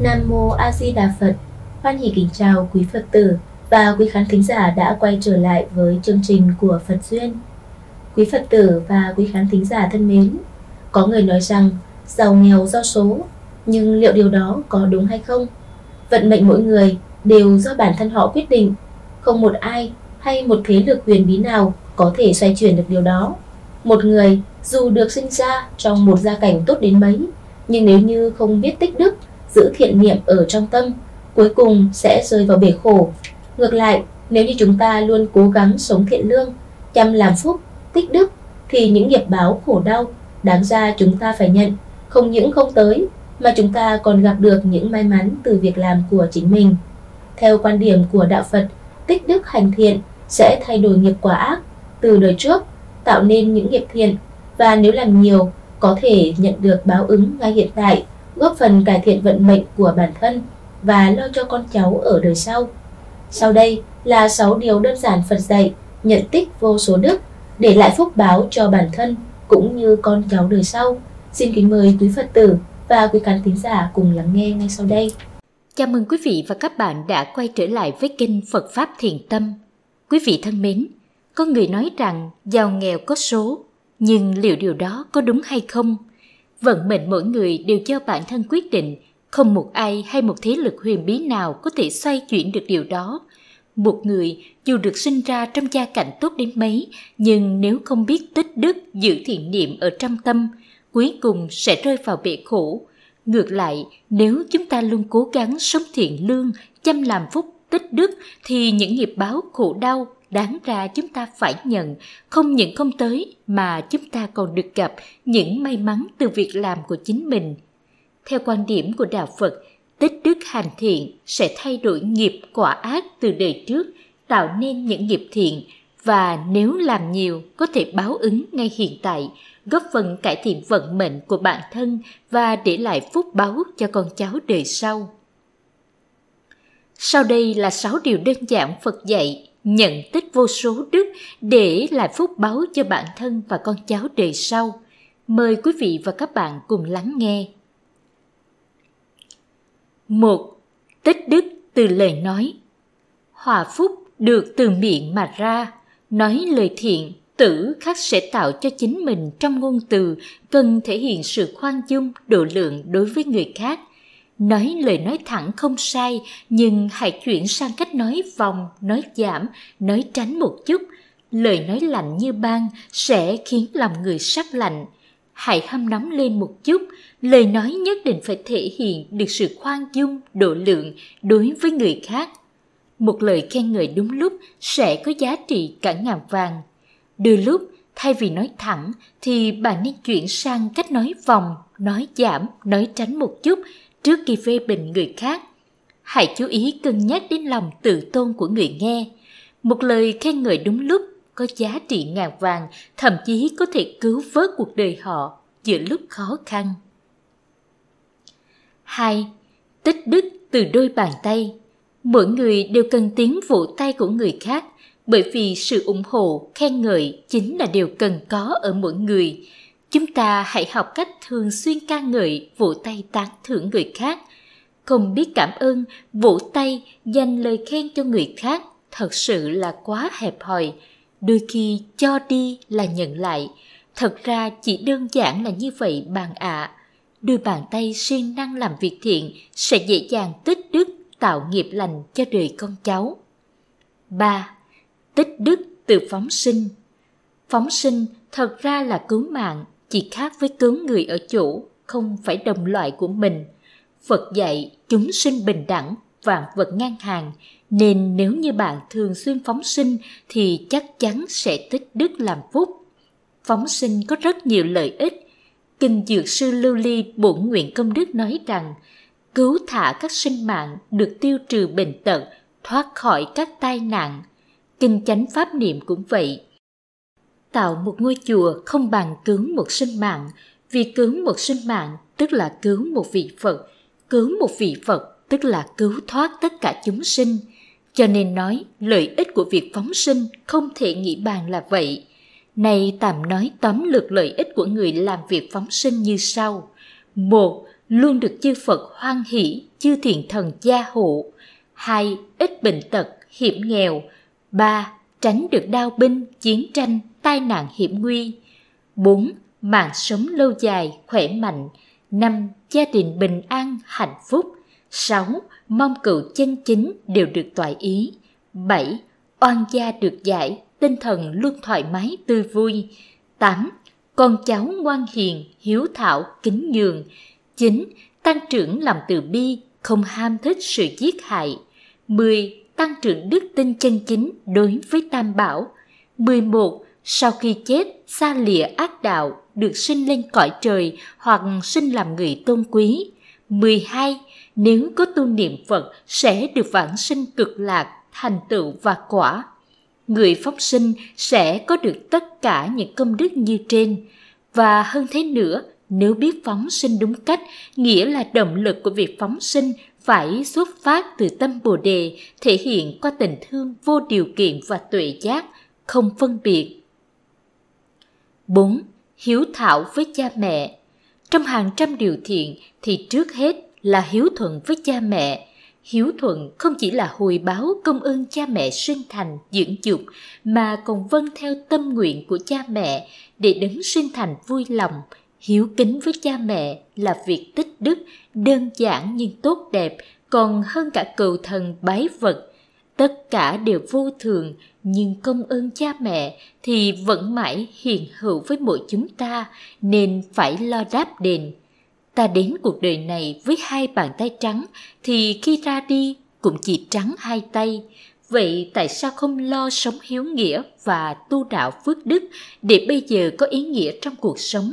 Nam Mô A Di Đà Phật Hoan hỷ kính chào quý Phật tử và quý khán thính giả đã quay trở lại với chương trình của Phật Duyên Quý Phật tử và quý khán thính giả thân mến Có người nói rằng giàu nghèo do số Nhưng liệu điều đó có đúng hay không? Vận mệnh mỗi người đều do bản thân họ quyết định Không một ai hay một thế lực huyền bí nào có thể xoay chuyển được điều đó Một người dù được sinh ra trong một gia cảnh tốt đến mấy Nhưng nếu như không biết tích đức giữ thiện niệm ở trong tâm, cuối cùng sẽ rơi vào bể khổ. Ngược lại, nếu như chúng ta luôn cố gắng sống thiện lương, chăm làm phúc, tích đức, thì những nghiệp báo khổ đau đáng ra chúng ta phải nhận, không những không tới, mà chúng ta còn gặp được những may mắn từ việc làm của chính mình. Theo quan điểm của Đạo Phật, tích đức hành thiện sẽ thay đổi nghiệp quả ác từ đời trước, tạo nên những nghiệp thiện, và nếu làm nhiều, có thể nhận được báo ứng ngay hiện tại góp phần cải thiện vận mệnh của bản thân và lo cho con cháu ở đời sau. Sau đây là 6 điều đơn giản Phật dạy, nhận tích vô số đức, để lại phúc báo cho bản thân cũng như con cháu đời sau. Xin kính mời quý Phật tử và quý khán thính giả cùng lắng nghe ngay sau đây. Chào mừng quý vị và các bạn đã quay trở lại với kênh Phật Pháp Thiền Tâm. Quý vị thân mến, có người nói rằng giàu nghèo có số, nhưng liệu điều đó có đúng hay không – vận mệnh mỗi người đều do bản thân quyết định không một ai hay một thế lực huyền bí nào có thể xoay chuyển được điều đó một người dù được sinh ra trong gia cảnh tốt đến mấy nhưng nếu không biết tích đức giữ thiện niệm ở trong tâm cuối cùng sẽ rơi vào bể khổ ngược lại nếu chúng ta luôn cố gắng sống thiện lương chăm làm phúc tích đức thì những nghiệp báo khổ đau đáng ra chúng ta phải nhận không những không tới mà chúng ta còn được gặp những may mắn từ việc làm của chính mình theo quan điểm của đạo phật tích đức hành thiện sẽ thay đổi nghiệp quả ác từ đời trước tạo nên những nghiệp thiện và nếu làm nhiều có thể báo ứng ngay hiện tại góp phần cải thiện vận mệnh của bản thân và để lại phúc báo cho con cháu đời sau sau đây là 6 điều đơn giản Phật dạy nhận tích vô số đức để lại phúc báo cho bản thân và con cháu đời sau. Mời quý vị và các bạn cùng lắng nghe. một Tích đức từ lời nói Hòa phúc được từ miệng mà ra, nói lời thiện tử khắc sẽ tạo cho chính mình trong ngôn từ cần thể hiện sự khoan dung độ lượng đối với người khác Nói lời nói thẳng không sai, nhưng hãy chuyển sang cách nói vòng, nói giảm, nói tránh một chút. Lời nói lạnh như băng sẽ khiến lòng người sắc lạnh. Hãy hâm nóng lên một chút, lời nói nhất định phải thể hiện được sự khoan dung, độ lượng đối với người khác. Một lời khen người đúng lúc sẽ có giá trị cả ngàn vàng. Đôi lúc, thay vì nói thẳng thì bạn nên chuyển sang cách nói vòng, nói giảm, nói tránh một chút – trước khi phê bình người khác hãy chú ý cân nhắc đến lòng tự tôn của người nghe một lời khen ngợi đúng lúc có giá trị ngàn vàng thậm chí có thể cứu vớt cuộc đời họ giữa lúc khó khăn hai Tích đức từ đôi bàn tay mỗi người đều cần tiếng vỗ tay của người khác bởi vì sự ủng hộ khen ngợi chính là điều cần có ở mỗi người Chúng ta hãy học cách thường xuyên ca ngợi, vỗ tay tán thưởng người khác. Không biết cảm ơn, vỗ tay, dành lời khen cho người khác thật sự là quá hẹp hòi. Đôi khi cho đi là nhận lại. Thật ra chỉ đơn giản là như vậy bạn ạ. À. Đôi bàn tay siêng năng làm việc thiện sẽ dễ dàng tích đức tạo nghiệp lành cho đời con cháu. 3. Tích đức từ phóng sinh Phóng sinh thật ra là cứu mạng chỉ khác với tướng người ở chỗ không phải đồng loại của mình phật dạy chúng sinh bình đẳng vạn vật ngang hàng nên nếu như bạn thường xuyên phóng sinh thì chắc chắn sẽ tích đức làm phúc phóng sinh có rất nhiều lợi ích kinh dược sư lưu ly bổn nguyện công đức nói rằng cứu thả các sinh mạng được tiêu trừ bệnh tật thoát khỏi các tai nạn kinh chánh pháp niệm cũng vậy tạo một ngôi chùa không bằng cứu một sinh mạng, vì cứu một sinh mạng tức là cứu một vị Phật, cứu một vị Phật tức là cứu thoát tất cả chúng sinh. Cho nên nói lợi ích của việc phóng sinh không thể nghĩ bàn là vậy. Này tạm nói tóm lược lợi ích của người làm việc phóng sinh như sau. một Luôn được chư Phật hoan hỷ, chư thiện thần gia hộ. hai Ít bệnh tật, hiểm nghèo. ba Tránh được đau binh, chiến tranh, tai nạn hiểm nguy. 4. Mạng sống lâu dài, khỏe mạnh. 5. Gia đình bình an, hạnh phúc. 6. Mong cựu chân chính đều được toại ý. 7. Oan gia được giải, tinh thần luôn thoải mái tươi vui. 8. Con cháu ngoan hiền, hiếu thảo, kính nhường. 9. Tăng trưởng làm từ bi, không ham thích sự giết hại. 10. Tăng trưởng đức tin chân chính đối với Tam Bảo. 11 sau khi chết xa lìa ác đạo được sinh lên cõi trời hoặc sinh làm người tôn quý. 12. Nếu có tu niệm Phật sẽ được vãng sinh cực lạc, thành tựu và quả. Người phóng sinh sẽ có được tất cả những công đức như trên. Và hơn thế nữa, nếu biết phóng sinh đúng cách, nghĩa là động lực của việc phóng sinh phải xuất phát từ tâm Bồ Đề, thể hiện qua tình thương vô điều kiện và tuệ giác, không phân biệt 4. Hiếu thảo với cha mẹ Trong hàng trăm điều thiện thì trước hết là hiếu thuận với cha mẹ. Hiếu thuận không chỉ là hồi báo công ơn cha mẹ sinh thành, dưỡng dục mà còn vâng theo tâm nguyện của cha mẹ để đấng sinh thành vui lòng. Hiếu kính với cha mẹ là việc tích đức, đơn giản nhưng tốt đẹp còn hơn cả cầu thần bái vật – tất cả đều vô thường nhưng công ơn cha mẹ thì vẫn mãi hiện hữu với mỗi chúng ta nên phải lo đáp đền ta đến cuộc đời này với hai bàn tay trắng thì khi ra đi cũng chỉ trắng hai tay vậy tại sao không lo sống hiếu nghĩa và tu đạo phước đức để bây giờ có ý nghĩa trong cuộc sống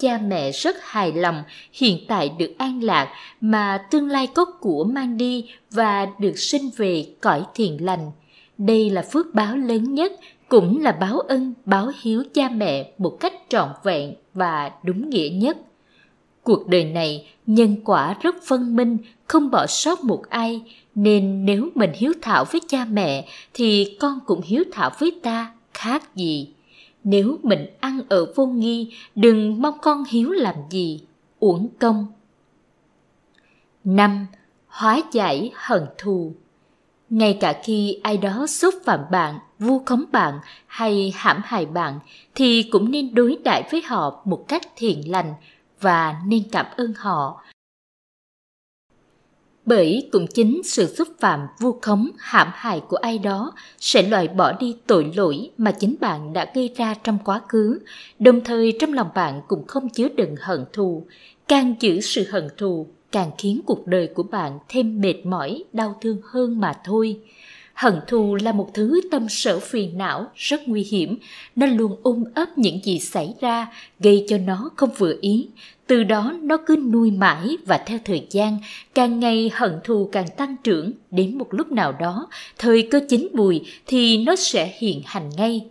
cha mẹ rất hài lòng hiện tại được an lạc mà tương lai có của mang đi và được sinh về cõi thiền lành. Đây là phước báo lớn nhất, cũng là báo ân, báo hiếu cha mẹ một cách trọn vẹn và đúng nghĩa nhất. Cuộc đời này nhân quả rất phân minh, không bỏ sót một ai, nên nếu mình hiếu thảo với cha mẹ thì con cũng hiếu thảo với ta, khác gì nếu mình ăn ở vô nghi đừng mong con hiếu làm gì uổng công năm hóa giải hận thù ngay cả khi ai đó xúc phạm bạn vu khống bạn hay hãm hại bạn thì cũng nên đối đãi với họ một cách thiện lành và nên cảm ơn họ bởi cũng chính sự xúc phạm vu khống hãm hại của ai đó sẽ loại bỏ đi tội lỗi mà chính bạn đã gây ra trong quá khứ đồng thời trong lòng bạn cũng không chứa đựng hận thù càng giữ sự hận thù càng khiến cuộc đời của bạn thêm mệt mỏi đau thương hơn mà thôi Hận thù là một thứ tâm sở phiền não rất nguy hiểm, nó luôn ôm ấp những gì xảy ra, gây cho nó không vừa ý. Từ đó nó cứ nuôi mãi và theo thời gian, càng ngày hận thù càng tăng trưởng, đến một lúc nào đó, thời cơ chín bùi thì nó sẽ hiện hành ngay.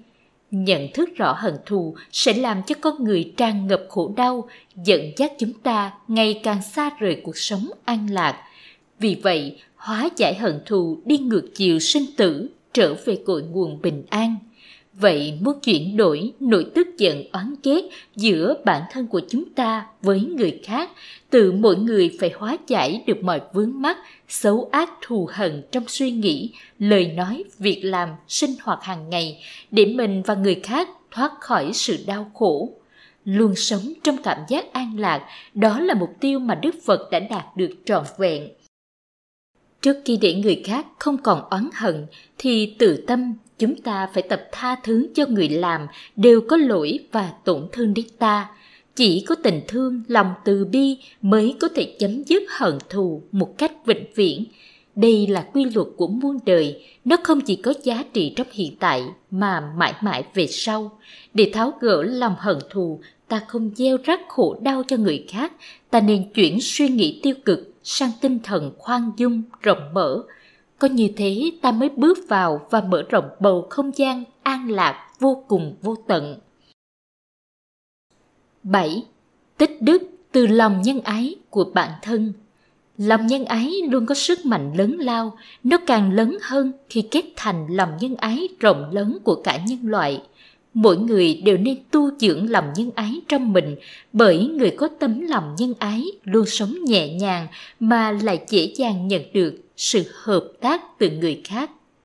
Nhận thức rõ hận thù sẽ làm cho con người tràn ngập khổ đau, dẫn dắt chúng ta ngày càng xa rời cuộc sống an lạc, vì vậy, hóa giải hận thù đi ngược chiều sinh tử, trở về cội nguồn bình an. Vậy muốn chuyển đổi nỗi tức giận oán ghét giữa bản thân của chúng ta với người khác, từ mỗi người phải hóa giải được mọi vướng mắc, xấu ác thù hận trong suy nghĩ, lời nói, việc làm, sinh hoạt hàng ngày để mình và người khác thoát khỏi sự đau khổ. Luôn sống trong cảm giác an lạc, đó là mục tiêu mà Đức Phật đã đạt được trọn vẹn trước khi để người khác không còn oán hận thì tự tâm chúng ta phải tập tha thứ cho người làm đều có lỗi và tổn thương đến ta chỉ có tình thương lòng từ bi mới có thể chấm dứt hận thù một cách vĩnh viễn đây là quy luật của muôn đời nó không chỉ có giá trị trong hiện tại mà mãi mãi về sau để tháo gỡ lòng hận thù ta không gieo rắc khổ đau cho người khác ta nên chuyển suy nghĩ tiêu cực sang tinh thần khoan dung, rộng mở. Có như thế ta mới bước vào và mở rộng bầu không gian an lạc vô cùng vô tận. 7. Tích đức từ lòng nhân ái của bản thân lòng nhân ái luôn có sức mạnh lớn lao nó càng lớn hơn khi kết thành lòng nhân ái rộng lớn của cả nhân loại mỗi người đều nên tu dưỡng lòng nhân ái trong mình bởi người có tấm lòng nhân ái luôn sống nhẹ nhàng mà lại dễ dàng nhận được sự hợp tác từ người khác